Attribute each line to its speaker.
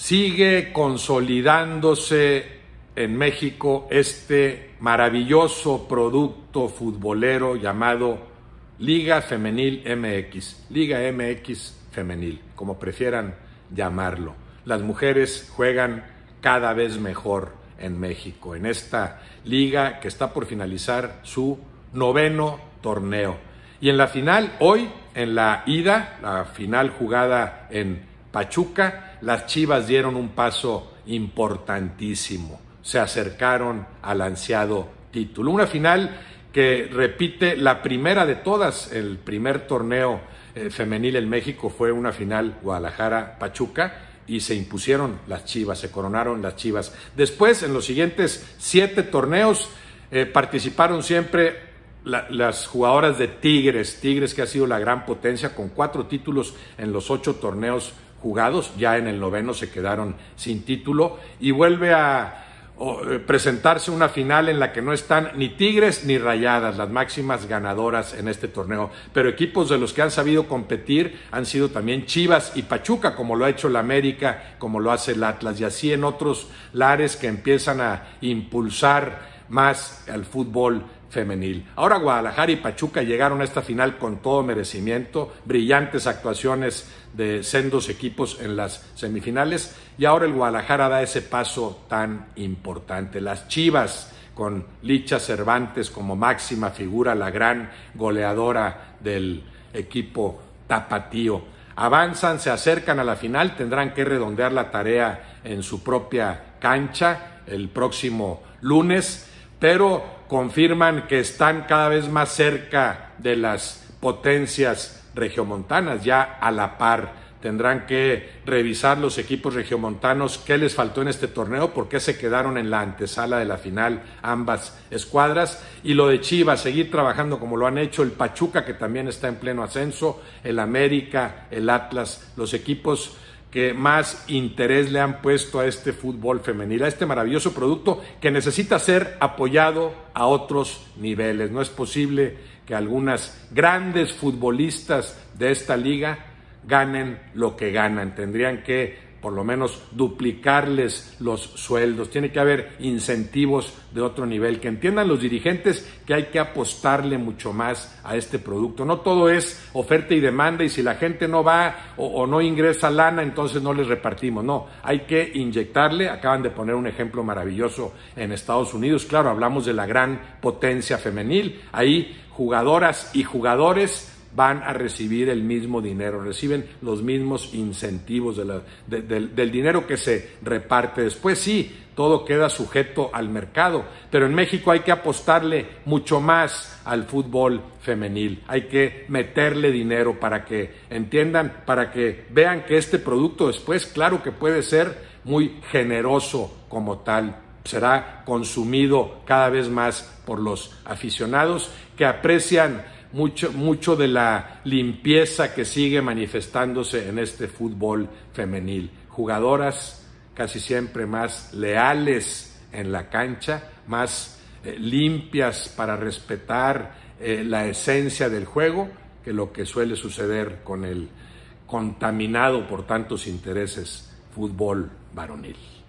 Speaker 1: sigue consolidándose en México este maravilloso producto futbolero llamado Liga Femenil MX, Liga MX Femenil, como prefieran llamarlo. Las mujeres juegan cada vez mejor en México, en esta liga que está por finalizar su noveno torneo. Y en la final, hoy, en la ida, la final jugada en Pachuca, las Chivas dieron un paso importantísimo, se acercaron al ansiado título. Una final que repite la primera de todas, el primer torneo eh, femenil en México fue una final Guadalajara-Pachuca y se impusieron las Chivas, se coronaron las Chivas. Después, en los siguientes siete torneos, eh, participaron siempre las jugadoras de Tigres, Tigres que ha sido la gran potencia con cuatro títulos en los ocho torneos jugados, ya en el noveno se quedaron sin título y vuelve a eh, presentarse una final en la que no están ni Tigres ni Rayadas, las máximas ganadoras en este torneo. Pero equipos de los que han sabido competir han sido también Chivas y Pachuca, como lo ha hecho la América, como lo hace el Atlas, y así en otros lares que empiezan a impulsar más al fútbol femenil. Ahora Guadalajara y Pachuca llegaron a esta final con todo merecimiento, brillantes actuaciones de sendos equipos en las semifinales y ahora el Guadalajara da ese paso tan importante. Las Chivas con Licha Cervantes como máxima figura, la gran goleadora del equipo tapatío avanzan, se acercan a la final, tendrán que redondear la tarea en su propia cancha el próximo lunes, pero confirman que están cada vez más cerca de las potencias regiomontanas, ya a la par. Tendrán que revisar los equipos regiomontanos qué les faltó en este torneo, por qué se quedaron en la antesala de la final ambas escuadras. Y lo de Chivas, seguir trabajando como lo han hecho el Pachuca, que también está en pleno ascenso, el América, el Atlas, los equipos que más interés le han puesto a este fútbol femenil, a este maravilloso producto que necesita ser apoyado a otros niveles. No es posible que algunas grandes futbolistas de esta liga ganen lo que ganan. Tendrían que por lo menos duplicarles los sueldos, tiene que haber incentivos de otro nivel, que entiendan los dirigentes que hay que apostarle mucho más a este producto. No todo es oferta y demanda y si la gente no va o, no ingresa lana, entonces no les repartimos. No, hay que inyectarle. Acaban de poner un ejemplo maravilloso en Estados Unidos. Claro, hablamos de la gran potencia femenil. Ahí jugadoras y jugadores van a recibir el mismo dinero, reciben los mismos incentivos del dinero que se reparte después. Sí, todo queda sujeto al mercado, pero en México hay que apostarle mucho más al fútbol femenil, hay que meterle dinero para que entiendan, para que vean que este producto después, claro que puede ser muy generoso como tal será consumido cada vez más por los aficionados que aprecian mucho, mucho de la limpieza que sigue manifestándose en este fútbol femenil. Jugadoras casi siempre más leales en la cancha, más eh, limpias para respetar eh, la esencia del juego que lo que suele suceder con el contaminado por tantos intereses fútbol varonil.